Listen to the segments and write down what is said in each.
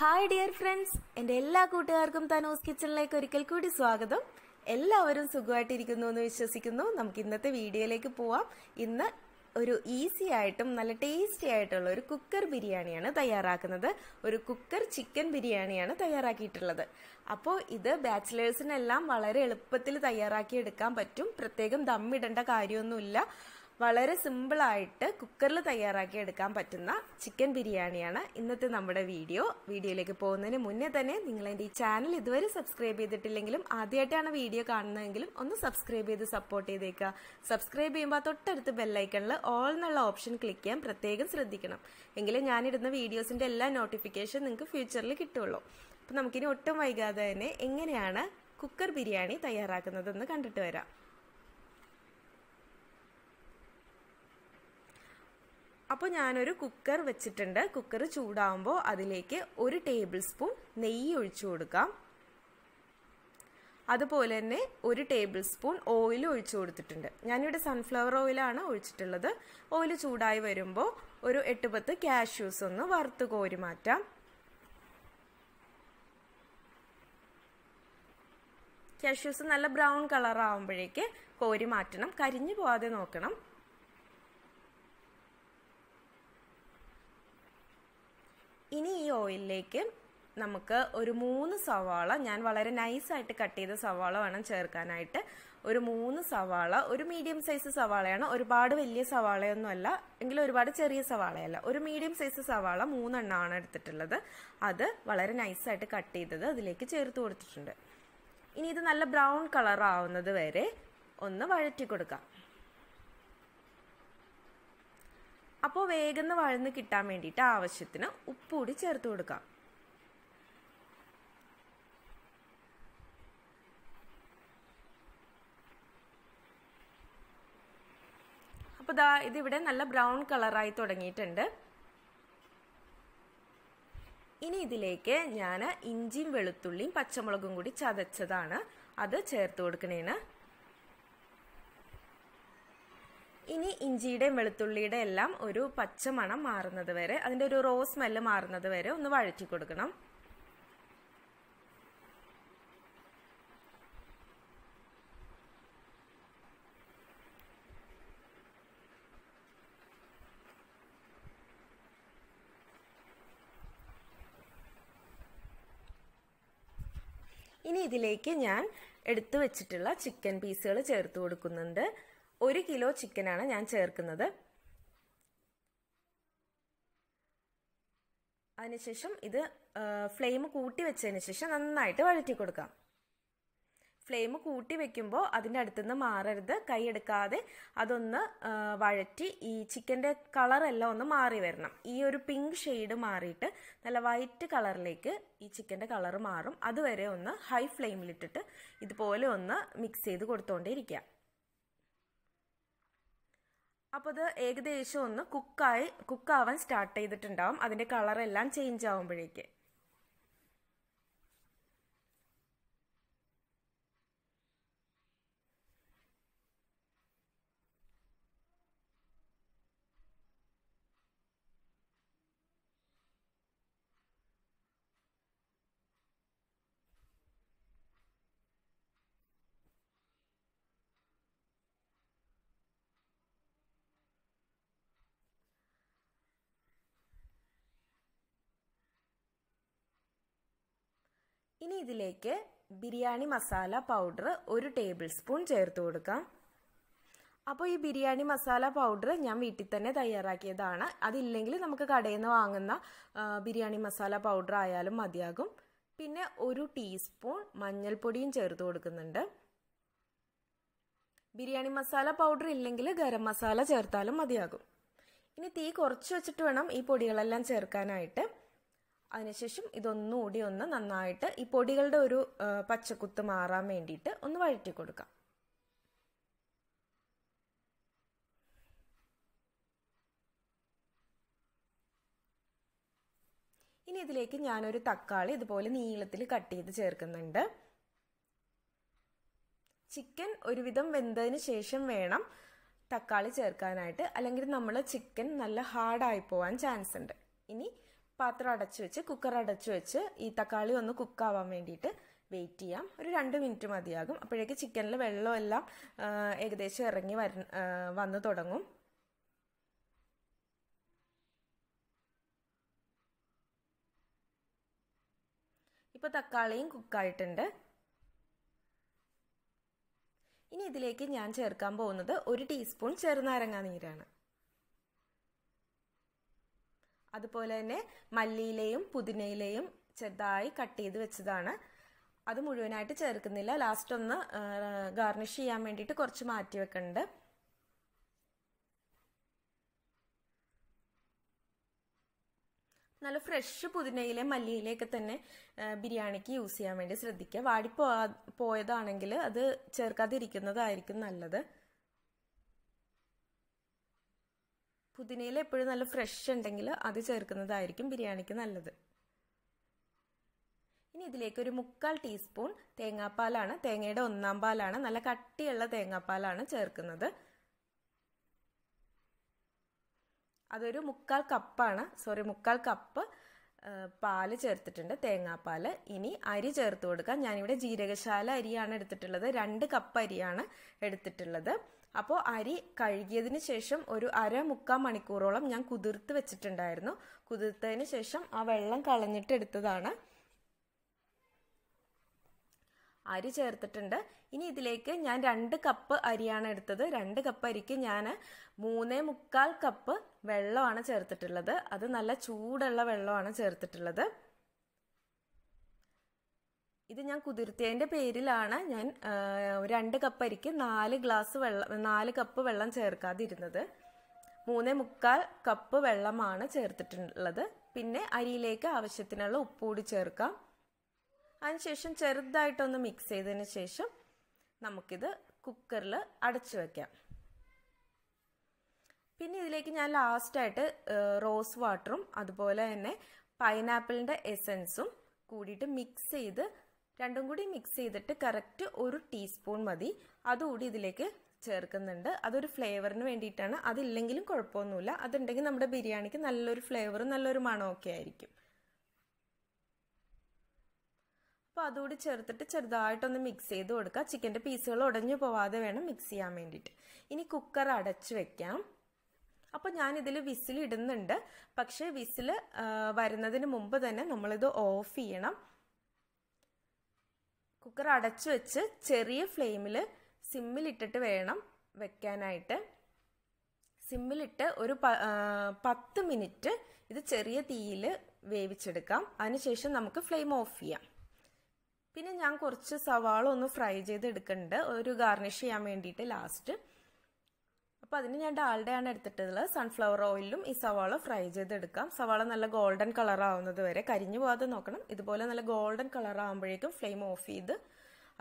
hi dear friends എൻ്റെ എല്ലാ കൂട്ടുകാർക്കും തനൂസ് കിച്ചണിലേക്ക് ഒരിക്കൽ കൂടി സ്വാഗതം എല്ലാവരും സുഖമായിട്ടിരിക്കുന്നു എന്ന് വിശ്വസിക്കുന്നു നമുക്ക് ഇന്നത്തെ വീഡിയോയിലേക്ക് പോവാം ഇന്ന് ഒരു ഈസി ആയിട്ടും നല്ല ടേസ്റ്റി ആയിട്ടുള്ള ഒരു കുക്കർ ബിരിയാണിയാണ് തയ്യാറാക്കുന്നത് ഒരു കുക്കർ ചിക്കൻ ബിരിയാണിയാണ് തയ്യാറാക്കിയിട്ടുള്ളത് അപ്പോൾ ഇത് ബാച്ചിലേഴ്സിനെല്ലാം വളരെ എളുപ്പത്തിൽ തയ്യാറാക്കി എടുക്കാൻ പറ്റും പ്രത്യേകം ദമ്മിടേണ്ട കാര്യമൊന്നുമില്ല വളരെ സിമ്പിളായിട്ട് കുക്കറിൽ തയ്യാറാക്കി എടുക്കാൻ പറ്റുന്ന ചിക്കൻ ബിരിയാണിയാണ് ഇന്നത്തെ നമ്മുടെ വീഡിയോ വീഡിയോയിലേക്ക് പോകുന്നതിന് മുന്നേ തന്നെ നിങ്ങൾ എൻ്റെ ഈ ചാനൽ ഇതുവരെ സബ്സ്ക്രൈബ് ചെയ്തിട്ടില്ലെങ്കിലും ആദ്യമായിട്ടാണ് വീഡിയോ കാണുന്നതെങ്കിലും ഒന്ന് സബ്സ്ക്രൈബ് ചെയ്ത് സപ്പോർട്ട് ചെയ്തേക്കുക സബ്സ്ക്രൈബ് ചെയ്യുമ്പോൾ തൊട്ടടുത്ത് ബെല്ലൈക്കണിൽ ഓൾ എന്നുള്ള ഓപ്ഷൻ ക്ലിക്ക് ചെയ്യാൻ പ്രത്യേകം ശ്രദ്ധിക്കണം എങ്കിലേ ഞാനിടുന്ന വീഡിയോസിൻ്റെ എല്ലാ നോട്ടിഫിക്കേഷൻ നിങ്ങൾക്ക് ഫ്യൂച്ചറിൽ കിട്ടുള്ളൂ അപ്പം നമുക്കിനി ഒട്ടും വൈകാതെ തന്നെ എങ്ങനെയാണ് കുക്കർ ബിരിയാണി തയ്യാറാക്കുന്നതെന്ന് കണ്ടിട്ട് വരാം അപ്പോൾ ഞാനൊരു കുക്കർ വെച്ചിട്ടുണ്ട് കുക്കർ ചൂടാവുമ്പോൾ അതിലേക്ക് ഒരു ടേബിൾ സ്പൂൺ നെയ്യ് ഒഴിച്ചു കൊടുക്കാം അതുപോലെ തന്നെ ഒരു ടേബിൾ സ്പൂൺ ഓയിൽ ഒഴിച്ചു കൊടുത്തിട്ടുണ്ട് ഞാനിവിടെ സൺഫ്ലവർ ഓയിലാണ് ഒഴിച്ചിട്ടുള്ളത് ഓയിൽ ചൂടായി വരുമ്പോൾ ഒരു എട്ട് പത്ത് കാഷ്യൂസ് ഒന്ന് വറുത്ത് കോരി മാറ്റാം കാഷ്യൂസ് നല്ല ബ്രൗൺ കളർ ആവുമ്പോഴേക്ക് കോരി മാറ്റണം കരിഞ്ഞു പോവാതെ നോക്കണം ഇനി ഈ ഓയിലിലേക്ക് നമുക്ക് ഒരു മൂന്ന് സവാള ഞാൻ വളരെ നൈസായിട്ട് കട്ട് ചെയ്ത സവാള വേണം ചേർക്കാനായിട്ട് ഒരു മൂന്ന് സവാള ഒരു മീഡിയം സൈസ് സവാളയാണ് ഒരുപാട് വലിയ സവാളയൊന്നുമല്ല എങ്കിലും ഒരുപാട് ചെറിയ സവാളയല്ല ഒരു മീഡിയം സൈസ് സവാള മൂന്നെണ്ണമാണ് എടുത്തിട്ടുള്ളത് അത് വളരെ നൈസായിട്ട് കട്ട് ചെയ്തത് അതിലേക്ക് ചേർത്ത് കൊടുത്തിട്ടുണ്ട് ഇനി ഇത് നല്ല ബ്രൗൺ കളർ ആവുന്നത് വരെ ഒന്ന് വഴറ്റി കൊടുക്കാം അപ്പോൾ വേഗം വഴന്ന് കിട്ടാൻ വേണ്ടിയിട്ട് ആവശ്യത്തിന് ഉപ്പ് കൂടി ചേർത്ത് കൊടുക്കാം അപ്പോൾ ദാ ഇതിവിടെ നല്ല ബ്രൗൺ കളറായി തുടങ്ങിയിട്ടുണ്ട് ഇനി ഇതിലേക്ക് ഞാൻ ഇഞ്ചിയും വെളുത്തുള്ളിയും പച്ചമുളകും കൂടി ചതച്ചതാണ് അത് ചേർത്ത് കൊടുക്കണേന്ന് ഇനി ഇഞ്ചിയുടെയും വെളുത്തുള്ളിയുടെ എല്ലാം ഒരു പച്ചമണം മാറുന്നത് വരെ അതിൻ്റെ ഒരു റോസ് സ്മെല്ല് മാറുന്നത് വരെ ഒന്ന് വഴറ്റി കൊടുക്കണം ഇനി ഇതിലേക്ക് ഞാൻ എടുത്തു വെച്ചിട്ടുള്ള ചിക്കൻ പീസുകൾ ചേർത്ത് കൊടുക്കുന്നുണ്ട് ഒരു കിലോ ചിക്കനാണ് ഞാൻ ചേർക്കുന്നത് അതിനുശേഷം ഇത് ഫ്ലെയിം കൂട്ടി വെച്ചതിന് ശേഷം നന്നായിട്ട് വഴറ്റി കൊടുക്കാം ഫ്ലെയിം കൂട്ടി വെക്കുമ്പോൾ അതിൻ്റെ അടുത്തുനിന്ന് മാറരുത് കൈയെടുക്കാതെ അതൊന്ന് വഴറ്റി ഈ ചിക്കൻ്റെ കളറെല്ലാം ഒന്ന് മാറി വരണം ഈ ഒരു പിങ്ക് ഷെയ്ഡ് മാറിയിട്ട് നല്ല വൈറ്റ് കളറിലേക്ക് ഈ ചിക്കൻ്റെ കളർ മാറും അതുവരെ ഒന്ന് ഹൈ ഫ്ലെയിമിലിട്ടിട്ട് ഇതുപോലെ ഒന്ന് മിക്സ് ചെയ്ത് കൊടുത്തുകൊണ്ടേ അപ്പോൾ അത് ഏകദേശം ഒന്ന് കുക്കായി കുക്കാവാൻ സ്റ്റാർട്ട് ചെയ്തിട്ടുണ്ടാവും അതിൻ്റെ കളറെല്ലാം ചേഞ്ച് ആവുമ്പോഴേക്ക് ഇനി ഇതിലേക്ക് ബിരിയാണി മസാല പൗഡർ ഒരു ടേബിൾ സ്പൂൺ ചേർത്ത് കൊടുക്കാം അപ്പോൾ ഈ ബിരിയാണി മസാല പൗഡർ ഞാൻ വീട്ടിൽ തന്നെ തയ്യാറാക്കിയതാണ് അതില്ലെങ്കിൽ നമുക്ക് കടയിൽ നിന്ന് വാങ്ങുന്ന ബിരിയാണി മസാല പൗഡർ ആയാലും മതിയാകും പിന്നെ ഒരു ടീസ്പൂൺ മഞ്ഞൾപ്പൊടിയും ചേർത്ത് കൊടുക്കുന്നുണ്ട് ബിരിയാണി മസാല പൗഡർ ഇല്ലെങ്കിൽ ഗരം മസാല ചേർത്താലും മതിയാകും ഇനി തീ കുറച്ച് വെച്ചിട്ട് വേണം ഈ പൊടികളെല്ലാം ചേർക്കാനായിട്ട് അതിനുശേഷം ഇതൊന്നുകൂടി ഒന്ന് നന്നായിട്ട് ഈ പൊടികളുടെ ഒരു പച്ചക്കുത്ത് മാറാൻ വേണ്ടിയിട്ട് ഒന്ന് വഴറ്റി കൊടുക്കാം ഇനി ഇതിലേക്ക് ഞാനൊരു തക്കാളി ഇതുപോലെ നീളത്തിൽ കട്ട് ചെയ്ത് ചേർക്കുന്നുണ്ട് ചിക്കൻ ഒരുവിധം വെന്തതിന് ശേഷം വേണം തക്കാളി ചേർക്കാനായിട്ട് അല്ലെങ്കിൽ നമ്മൾ ചിക്കൻ നല്ല ഹാർഡായി പോകാൻ ചാൻസ് ഉണ്ട് ഇനി പാത്രം അടച്ചു വെച്ച് കുക്കർ അടച്ചു വെച്ച് ഈ തക്കാളി ഒന്ന് കുക്കാവാൻ വേണ്ടിയിട്ട് വെയിറ്റ് ചെയ്യാം ഒരു രണ്ട് മിനിറ്റ് മതിയാകും അപ്പോഴേക്ക് ചിക്കനിൽ വെള്ളമെല്ലാം ഏകദേശം ഇറങ്ങി വര വന്നു തുടങ്ങും ഇപ്പോൾ തക്കാളിയും കുക്കായിട്ടുണ്ട് ഇനി ഇതിലേക്ക് ഞാൻ ചേർക്കാൻ പോകുന്നത് ഒരു ടീസ്പൂൺ ചെറുനാരങ്ങ നീരാണ് അതുപോലെ തന്നെ മല്ലിയിലയും പുതിനയിലയും ചെറുതായി കട്ട് ചെയ്ത് വെച്ചതാണ് അത് മുഴുവനായിട്ട് ചേർക്കുന്നില്ല ലാസ്റ്റ് ഒന്ന് ഗാർണിഷ് ചെയ്യാൻ വേണ്ടിയിട്ട് കുറച്ച് മാറ്റി വെക്കുന്നുണ്ട് നല്ല ഫ്രഷ് പുതിനയിലെ മല്ലിയിലൊക്കെ തന്നെ ബിരിയാണിക്ക് യൂസ് ചെയ്യാൻ വേണ്ടി ശ്രദ്ധിക്കുക വാടി പോയതാണെങ്കിൽ അത് ചേർക്കാതിരിക്കുന്നതായിരിക്കും നല്ലത് പുതിനയില എപ്പോഴും നല്ല ഫ്രഷ് ഉണ്ടെങ്കിൽ അത് ചേർക്കുന്നതായിരിക്കും ബിരിയാണിക്ക് നല്ലത് ഇനി ഇതിലേക്ക് ഒരു മുക്കാൽ ടീസ്പൂൺ തേങ്ങാപ്പാലാണ് തേങ്ങയുടെ ഒന്നാം പാലാണ് നല്ല കട്ടിയുള്ള തേങ്ങാപ്പാലാണ് ചേർക്കുന്നത് അതൊരു മുക്കാൽ കപ്പാണ് സോറി മുക്കാൽ കപ്പ് പാല് ചേർത്തിട്ടുണ്ട് തേങ്ങാപ്പാൽ ഇനി അരി ചേർത്ത് കൊടുക്കാം ഞാനിവിടെ ജീരകശാല അരിയാണ് എടുത്തിട്ടുള്ളത് രണ്ട് കപ്പ് അരിയാണ് എടുത്തിട്ടുള്ളത് അപ്പോൾ അരി കഴുകിയതിന് ശേഷം ഒരു അര മുക്കാൽ മണിക്കൂറോളം ഞാൻ കുതിർത്ത് വെച്ചിട്ടുണ്ടായിരുന്നു കുതിർത്തതിന് ശേഷം ആ വെള്ളം കളഞ്ഞിട്ട് എടുത്തതാണ് അരി ചേർത്തിട്ടുണ്ട് ഇനി ഇതിലേക്ക് ഞാൻ രണ്ട് കപ്പ് അരിയാണ് എടുത്തത് രണ്ട് കപ്പ് അരിക്ക് ഞാൻ മൂന്നേ മുക്കാൽ കപ്പ് വെള്ളമാണ് ചേർത്തിട്ടുള്ളത് അത് നല്ല ചൂടുള്ള വെള്ളമാണ് ചേർത്തിട്ടുള്ളത് ഇത് ഞാൻ കുതിർത്തിയതിന്റെ പേരിലാണ് ഞാൻ രണ്ട് കപ്പ് അരിക്ക് നാല് ഗ്ലാസ് വെള്ളം നാല് കപ്പ് വെള്ളം ചേർക്കാതിരുന്നത് മൂന്നേ മുക്കാൽ കപ്പ് വെള്ളമാണ് ചേർത്തിട്ടുള്ളത് പിന്നെ അരിയിലേക്ക് ആവശ്യത്തിനുള്ള ഉപ്പ് കൂടി ചേർക്കാം അതിനുശേഷം ചെറുതായിട്ടൊന്ന് മിക്സ് ചെയ്തതിന് ശേഷം നമുക്കിത് കുക്കറിൽ അടച്ചു വയ്ക്കാം പിന്നെ ഇതിലേക്ക് ഞാൻ ലാസ്റ്റായിട്ട് റോസ് വാട്ടറും അതുപോലെ തന്നെ പൈനാപ്പിളിൻ്റെ എസൻസും കൂടിയിട്ട് മിക്സ് ചെയ്ത് രണ്ടും കൂടി മിക്സ് ചെയ്തിട്ട് കറക്റ്റ് ഒരു ടീസ്പൂൺ മതി അതുകൂടി ഇതിലേക്ക് ചേർക്കുന്നുണ്ട് അതൊരു ഫ്ലേവറിന് വേണ്ടിയിട്ടാണ് അതില്ലെങ്കിലും കുഴപ്പമൊന്നുമില്ല അതുണ്ടെങ്കിൽ നമ്മുടെ ബിരിയാണിക്ക് നല്ലൊരു ഫ്ലേവറും നല്ലൊരു മണമൊക്കെ ആയിരിക്കും അപ്പോൾ അതുകൂടി ചേർത്തിട്ട് ചെറുതായിട്ടൊന്ന് മിക്സ് ചെയ്ത് കൊടുക്കുക ചിക്കൻ്റെ പീസുകൾ ഉടഞ്ഞു പോവാതെ വേണം മിക്സ് ചെയ്യാൻ വേണ്ടിയിട്ട് ഇനി കുക്കർ അടച്ചു വെക്കാം അപ്പോൾ ഞാനിതിൽ വിസിൽ ഇടുന്നുണ്ട് പക്ഷേ വിസിൽ വരുന്നതിന് മുമ്പ് തന്നെ നമ്മളിത് ഓഫ് ചെയ്യണം കുക്കർ അടച്ചു വെച്ച് ചെറിയ ഫ്ലെയിമിൽ സിമ്മിലിട്ടിട്ട് വേണം വെക്കാനായിട്ട് സിമ്മിലിട്ട് ഒരു പത്ത് മിനിറ്റ് ഇത് ചെറിയ തീയിൽ വേവിച്ചെടുക്കാം അതിനുശേഷം നമുക്ക് ഫ്ലെയിം ഓഫ് ചെയ്യാം പിന്നെ ഞാൻ കുറച്ച് സവാള ഒന്ന് ഫ്രൈ ചെയ്ത് എടുക്കുന്നുണ്ട് ഒരു ഗാർണിഷ് ചെയ്യാൻ വേണ്ടിയിട്ട് ലാസ്റ്റ് അപ്പോൾ അതിന് ഞാൻ ഡാൽഡയാണ് എടുത്തിട്ടുള്ളത് സൺഫ്ലവർ ഓയിലും ഈ സവാള ഫ്രൈ ചെയ്തെടുക്കാം സവാള നല്ല ഗോൾഡൻ കളർ ആവുന്നത് വരെ കരിഞ്ഞു പോകാതെ നോക്കണം ഇതുപോലെ നല്ല ഗോൾഡൻ കളർ ആകുമ്പോഴേക്കും ഫ്ലെയിം ഓഫ് ചെയ്ത്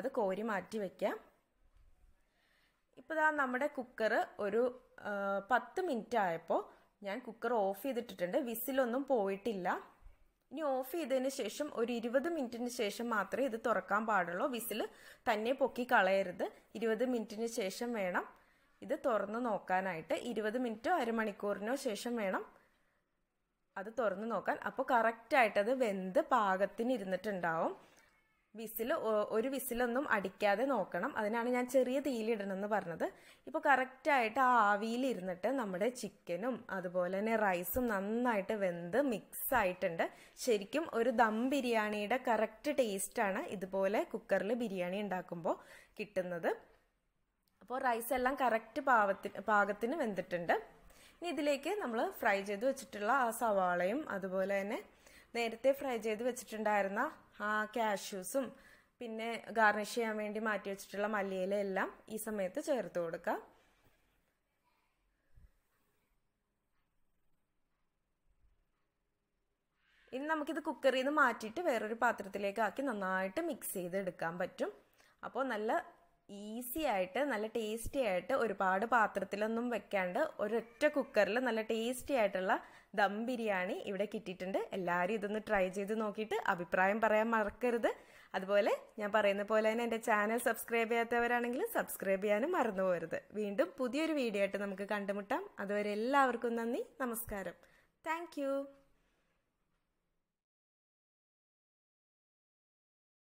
അത് കോരി മാറ്റി വയ്ക്കാം ഇപ്പോൾ ഇതാ നമ്മുടെ കുക്കർ ഒരു പത്ത് മിനിറ്റ് ആയപ്പോൾ ഞാൻ കുക്കർ ഓഫ് ചെയ്തിട്ടിട്ടുണ്ട് വിസിലൊന്നും പോയിട്ടില്ല ഇനി ഓഫ് ചെയ്തതിന് ശേഷം ഒരു ഇരുപത് മിനിറ്റിന് ശേഷം മാത്രമേ ഇത് തുറക്കാൻ പാടുള്ളൂ വിസിൽ തന്നെ പൊക്കി കളയരുത് ഇരുപത് മിനിറ്റിന് ശേഷം വേണം ഇത് തുറന്ന് നോക്കാനായിട്ട് ഇരുപത് മിനിറ്റോ അരമണിക്കൂറിനോ ശേഷം വേണം അത് തുറന്ന് നോക്കാൻ അപ്പോൾ കറക്റ്റായിട്ടത് അത് വെന്ത് പാകത്തിന് ഇരുന്നിട്ടുണ്ടാവും വിസിൽ ഒരു വിസിലൊന്നും അടിക്കാതെ നോക്കണം അതിനാണ് ഞാൻ ചെറിയ തീയിലിടണമെന്ന് പറഞ്ഞത് ഇപ്പോൾ കറക്റ്റായിട്ട് ആ ആവിയിൽ ഇരുന്നിട്ട് നമ്മുടെ ചിക്കനും അതുപോലെ തന്നെ റൈസും നന്നായിട്ട് വെന്ത് മിക്സ് ആയിട്ടുണ്ട് ശരിക്കും ഒരു ദം ബിരിയാണിയുടെ കറക്റ്റ് ടേസ്റ്റാണ് ഇതുപോലെ കുക്കറിൽ ബിരിയാണി ഉണ്ടാക്കുമ്പോൾ കിട്ടുന്നത് അപ്പോൾ റൈസ് എല്ലാം കറക്റ്റ് പാകത്തിന് പാകത്തിന് വെന്തിട്ടുണ്ട് ഇനി ഇതിലേക്ക് നമ്മൾ ഫ്രൈ ചെയ്ത് വെച്ചിട്ടുള്ള ആ സവാളയും അതുപോലെ തന്നെ നേരത്തെ ഫ്രൈ ചെയ്ത് വെച്ചിട്ടുണ്ടായിരുന്ന ആ കാഷ്യൂസും പിന്നെ ഗാർണിഷ് ചെയ്യാൻ വേണ്ടി മാറ്റി വെച്ചിട്ടുള്ള മല്ലിയില എല്ലാം ഈ സമയത്ത് ചേർത്ത് കൊടുക്കുക ഇനി നമുക്കിത് കുക്കറിൽ നിന്ന് മാറ്റിയിട്ട് വേറൊരു പാത്രത്തിലേക്ക് ആക്കി നന്നായിട്ട് മിക്സ് ചെയ്തെടുക്കാൻ പറ്റും അപ്പോൾ നല്ല ഈസി ആയിട്ട് നല്ല ടേസ്റ്റി ആയിട്ട് ഒരുപാട് പാത്രത്തിലൊന്നും വെക്കാണ്ട് ഒരൊറ്റ കുക്കറിൽ നല്ല ടേസ്റ്റി ആയിട്ടുള്ള ദം ബിരിയാണി ഇവിടെ കിട്ടിയിട്ടുണ്ട് എല്ലാവരും ഇതൊന്ന് ട്രൈ ചെയ്ത് നോക്കിയിട്ട് അഭിപ്രായം പറയാൻ മറക്കരുത് അതുപോലെ ഞാൻ പറയുന്ന പോലെ തന്നെ എൻ്റെ ചാനൽ സബ്സ്ക്രൈബ് ചെയ്യാത്തവരാണെങ്കിൽ സബ്സ്ക്രൈബ് ചെയ്യാനും മറന്നു വീണ്ടും പുതിയൊരു വീഡിയോ ആയിട്ട് നമുക്ക് കണ്ടുമുട്ടാം അതുവരെ എല്ലാവർക്കും നന്ദി നമസ്കാരം താങ്ക്